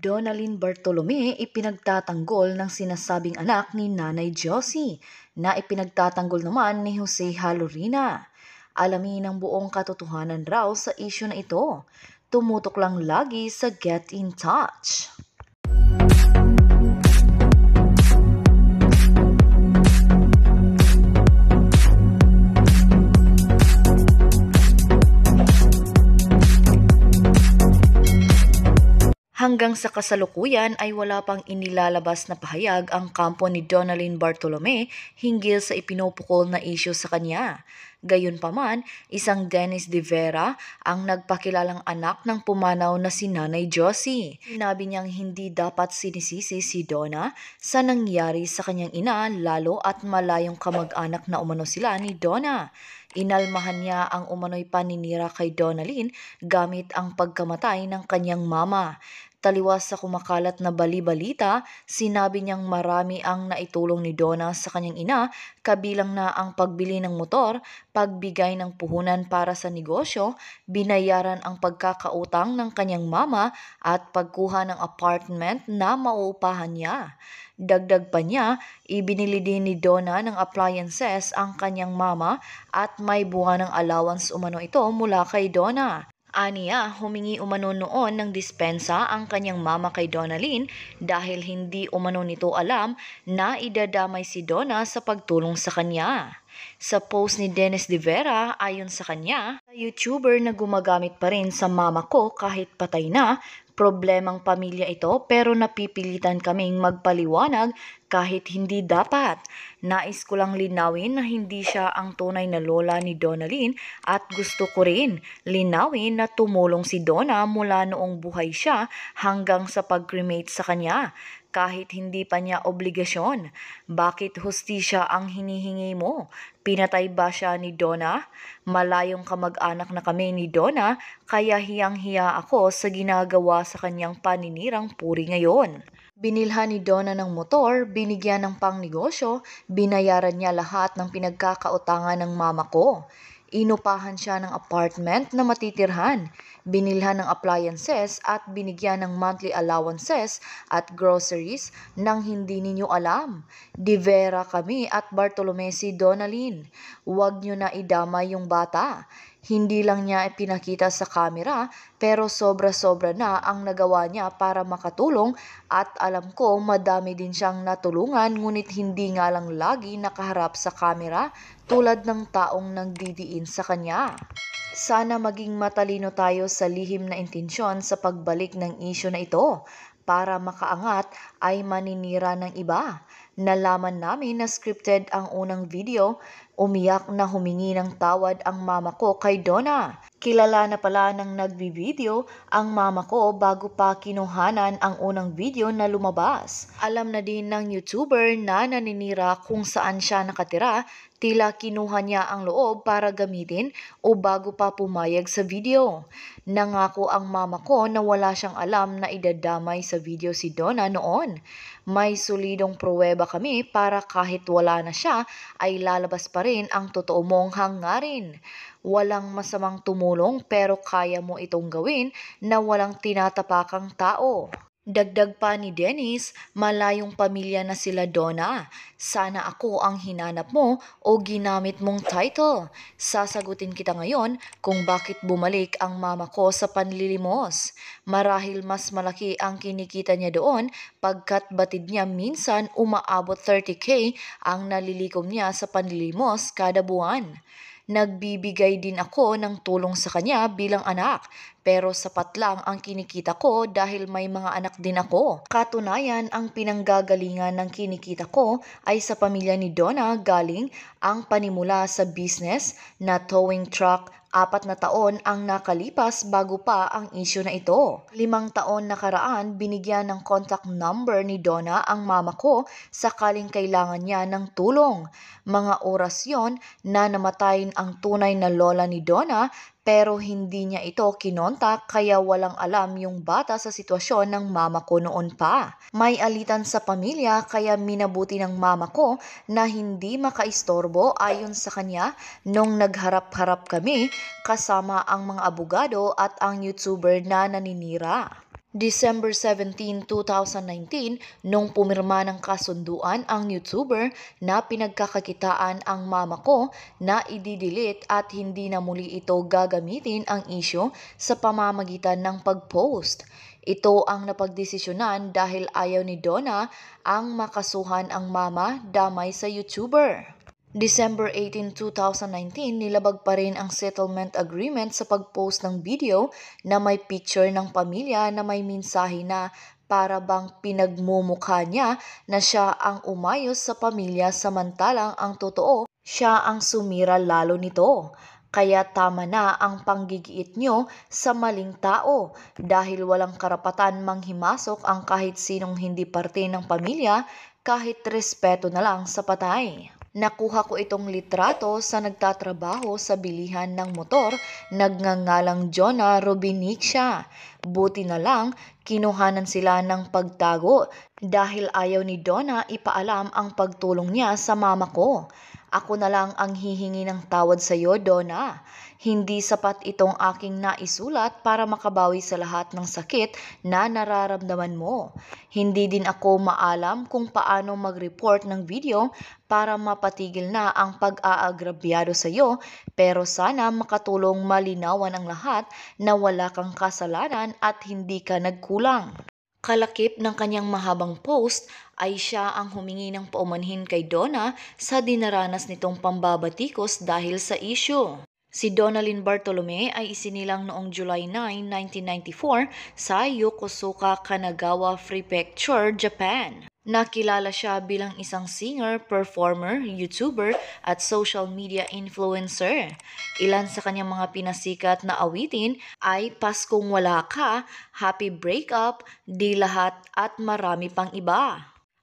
Donalyn Bartolome ipinagtatanggol ng sinasabing anak ni Nanay Josie na ipinagtatanggol naman ni Jose Halorina. Alamin ang buong katotohanan raw sa isyu na ito. Tumutok lang lagi sa Get in Touch. Hanggang sa kasalukuyan ay wala pang inilalabas na pahayag ang kampo ni Donalyn Bartolome hinggil sa ipinupukol na isyo sa kanya. Gayunpaman, isang Dennis De Vera ang nagpakilalang anak ng pumanaw na si Nanay Josie. Sinabi niyang hindi dapat sinisisi si Donna sa nangyari sa kanyang ina lalo at malayong kamag-anak na umano sila ni Donna. Inalmahan niya ang umano'y paninira kay Donalyn gamit ang pagkamatay ng kanyang mama. Taliwas sa kumakalat na bali-balita, sinabi niyang marami ang naitulong ni Donna sa kanyang ina kabilang na ang pagbili ng motor, pagbigay ng puhunan para sa negosyo, binayaran ang pagkakautang ng kanyang mama at pagkuha ng apartment na mauupahan niya. Dagdag pa niya, ibinili din ni Donna ng appliances ang kanyang mama at may buwanang allowance umano ito mula kay Donna. Aniya, humingi umano noon ng dispensa ang kanyang mama kay Donalyn dahil hindi umano nito alam na idadamay si Donna sa pagtulong sa kanya. Sa post ni Dennis De Vera, ayon sa kanya, YouTuber na gumagamit pa rin sa mama ko kahit patay na Problemang pamilya ito pero napipilitan kaming magpaliwanag kahit hindi dapat. Nais ko lang linawin na hindi siya ang tunay na lola ni Donalyn at gusto ko rin linawin na tumulong si Donna mula noong buhay siya hanggang sa pag-cremate sa kanya kahit hindi pa niya obligasyon. Bakit hustisya ang hinihingi mo? Pinatay ba siya ni Donna? Malayong kamag-anak na kami ni Donna, kaya hiyang-hiya ako sa ginagawa sa kanyang paninirang puri ngayon. Binilhan ni Donna ng motor, binigyan ng pangnegosyo, binayaran niya lahat ng pinagkakautangan ng mama ko. Inupahan siya ng apartment na matitirhan, binilhan ng appliances at binigyan ng monthly allowances at groceries nang hindi ninyo alam. Di Vera kami at Bartolome si Donalyn. Huwag nyo na idama yung bata. Hindi lang niya ipinakita sa kamera pero sobra-sobra na ang nagawa niya para makatulong at alam ko madami din siyang natulungan ngunit hindi nga lang lagi nakaharap sa kamera tulad ng taong nagdidiin sa kanya. Sana maging matalino tayo sa lihim na intensyon sa pagbalik ng isyo na ito para makaangat ay maninira ng iba. Nalaman namin na scripted ang unang video, umiyak na humingi ng tawad ang mama ko kay Donna. Kilala na pala ng nagbibideo ang mama ko bago pa kinuhanan ang unang video na lumabas. Alam na din ng YouTuber na naninira kung saan siya nakatira, tila kinuha niya ang loob para gamitin o bago pa pumayag sa video. Nangako ang mama ko na wala siyang alam na idadamay sa video si Donna noon. May solidong pruweba kami para kahit wala na siya ay lalabas pa rin ang totoo mong hangarin. Walang masamang tumulong pero kaya mo itong gawin na walang tinatapakang tao. Dagdag pa ni Dennis, malayong pamilya na sila Donna. Sana ako ang hinanap mo o ginamit mong title. Sasagutin kita ngayon kung bakit bumalik ang mama ko sa panlilimos. Marahil mas malaki ang kinikita niya doon pagkat batid niya minsan umaabot 30k ang nalilikom niya sa panlilimos kada buwan. Nagbibigay din ako ng tulong sa kanya bilang anak, pero sapat lang ang kinikita ko dahil may mga anak din ako. Katunayan, ang pinanggagalingan ng kinikita ko ay sa pamilya ni Donna galing ang panimula sa business na towing truck Apat na taon ang nakalipas bago pa ang isyu na ito. Limang taon nakaraan, binigyan ng contact number ni Donna ang mama ko sakaling kailangan niya ng tulong. Mga oras yon na namatayin ang tunay na lola ni Donna pero hindi niya ito kinontak kaya walang alam yung bata sa sitwasyon ng mama ko noon pa. May alitan sa pamilya kaya minabuti ng mama ko na hindi makaistorbo ayon sa kanya nung nagharap-harap kami kasama ang mga abogado at ang YouTuber na naninira. December 17, 2019, nung pumirma ng kasunduan ang YouTuber na pinagkakakitaan ang mama ko na ididelete at hindi na muli ito gagamitin ang isyo sa pamamagitan ng pag-post. Ito ang napagdesisyonan dahil ayaw ni Donna ang makasuhan ang mama damay sa YouTuber. December 18, 2019, nilabag pa rin ang settlement agreement sa pag-post ng video na may picture ng pamilya na may mensahe na para bang pinagmumukha niya na siya ang umayos sa pamilya samantalang ang totoo siya ang sumira lalo nito. Kaya tama na ang panggigiit nyo sa maling tao dahil walang karapatan manghimasok ang kahit sinong hindi parte ng pamilya kahit respeto na lang sa patay. Nakuha ko itong litrato sa nagtatrabaho sa bilihan ng motor, nagngangalang Jonah Robinic siya. Buti na lang, kinuhanan sila ng pagtago dahil ayaw ni Donna ipaalam ang pagtulong niya sa mama ko. Ako na lang ang hihingi ng tawad sa iyo, Donna. Hindi sapat itong aking naisulat para makabawi sa lahat ng sakit na nararamdaman mo. Hindi din ako maalam kung paano mag-report ng video para mapatigil na ang pag-aagrabyado sa iyo, pero sana makatulong malinawan ang lahat na wala kang kasalanan at hindi ka nagkulang. Kalakip ng kanyang mahabang post ay siya ang humingi ng paumanhin kay Donna sa dinaranas nitong pambabatikos dahil sa isyo. Si Donalyn Bartolome ay isinilang noong July 9, 1994 sa Yokosuka, Kanagawa Prefecture, Japan. Nakilala siya bilang isang singer, performer, YouTuber at social media influencer. Ilan sa kanyang mga pinasikat na awitin ay Paskong Wala Ka, Happy Breakup, Di Lahat at marami pang iba.